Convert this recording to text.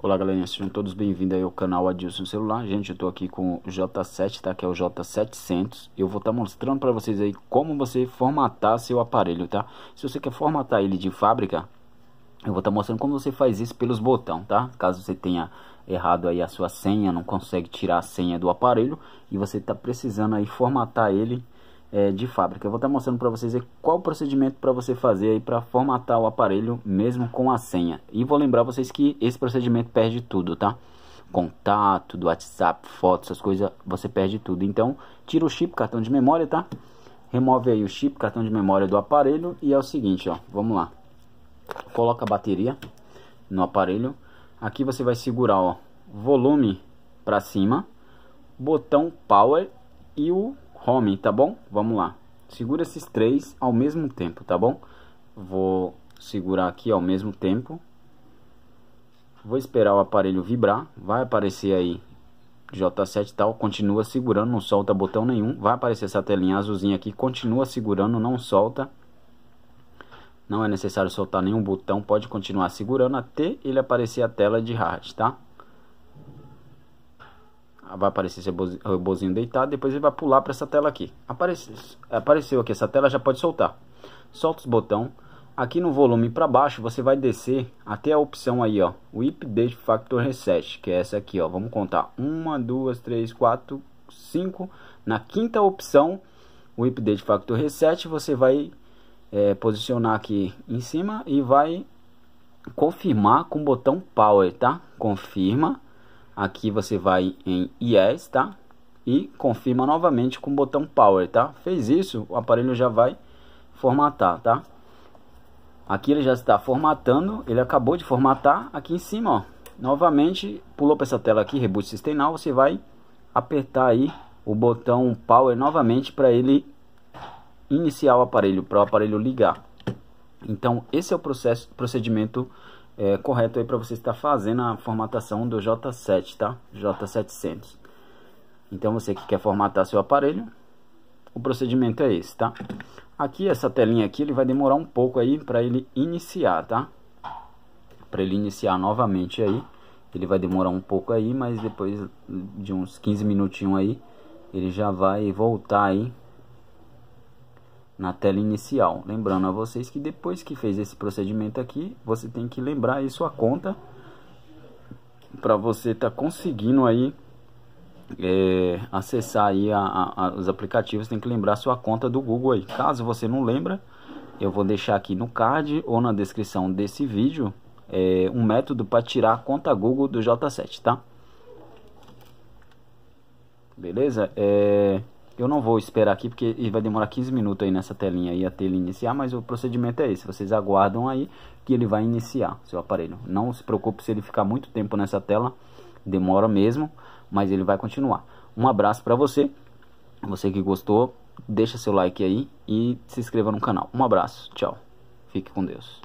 Olá galerinha, sejam todos bem-vindos aí ao canal Adilson Celular. Gente, eu tô aqui com o J7, tá? Que é o J700. Eu vou estar tá mostrando para vocês aí como você formatar seu aparelho, tá? Se você quer formatar ele de fábrica, eu vou estar tá mostrando como você faz isso pelos botões, tá? Caso você tenha errado aí a sua senha, não consegue tirar a senha do aparelho e você tá precisando aí formatar ele é, de fábrica. Eu vou estar mostrando para vocês qual o procedimento para você fazer aí para formatar o aparelho mesmo com a senha. E vou lembrar vocês que esse procedimento perde tudo, tá? Contato, do WhatsApp, fotos, essas coisas, você perde tudo. Então, tira o chip, cartão de memória, tá? Remove aí o chip, cartão de memória do aparelho e é o seguinte, ó, vamos lá. Coloca a bateria no aparelho. Aqui você vai segurar, ó, volume para cima, botão power e o home, tá bom? Vamos lá. Segura esses três ao mesmo tempo, tá bom? Vou segurar aqui ao mesmo tempo. Vou esperar o aparelho vibrar. Vai aparecer aí J7 tal. Continua segurando, não solta botão nenhum. Vai aparecer essa telinha azulzinha aqui. Continua segurando, não solta. Não é necessário soltar nenhum botão. Pode continuar segurando até ele aparecer a tela de hard, tá? vai aparecer esse rebozinho deitado, depois ele vai pular para essa tela aqui. Apareceu, apareceu aqui essa tela, já pode soltar. Solta os botão. Aqui no volume para baixo, você vai descer até a opção aí, ó, Whip Date Factor Reset, que é essa aqui, ó. Vamos contar. uma, duas, três, quatro, cinco. Na quinta opção, o Update Factor Reset, você vai é, posicionar aqui em cima e vai confirmar com o botão Power, tá? Confirma Aqui você vai em Yes, tá? E confirma novamente com o botão Power, tá? Fez isso, o aparelho já vai formatar, tá? Aqui ele já está formatando, ele acabou de formatar aqui em cima, ó. Novamente, pulou para essa tela aqui, Reboot System Now, você vai apertar aí o botão Power novamente para ele iniciar o aparelho, para o aparelho ligar. Então, esse é o processo, procedimento é, correto aí para você estar fazendo a formatação do J7, tá? J700. Então você que quer formatar seu aparelho, o procedimento é esse, tá? Aqui essa telinha aqui, ele vai demorar um pouco aí para ele iniciar, tá? Para ele iniciar novamente aí, ele vai demorar um pouco aí, mas depois de uns 15 minutinhos aí, ele já vai voltar aí na tela inicial. Lembrando a vocês que depois que fez esse procedimento aqui, você tem que lembrar aí sua conta para você estar tá conseguindo aí é, acessar aí a, a, os aplicativos, tem que lembrar sua conta do Google aí. Caso você não lembra, eu vou deixar aqui no card ou na descrição desse vídeo é, um método para tirar a conta Google do J7, tá? Beleza? É... Eu não vou esperar aqui porque vai demorar 15 minutos aí nessa telinha aí a ele iniciar, mas o procedimento é esse. Vocês aguardam aí que ele vai iniciar seu aparelho. Não se preocupe se ele ficar muito tempo nessa tela, demora mesmo, mas ele vai continuar. Um abraço para você, você que gostou, deixa seu like aí e se inscreva no canal. Um abraço, tchau, fique com Deus.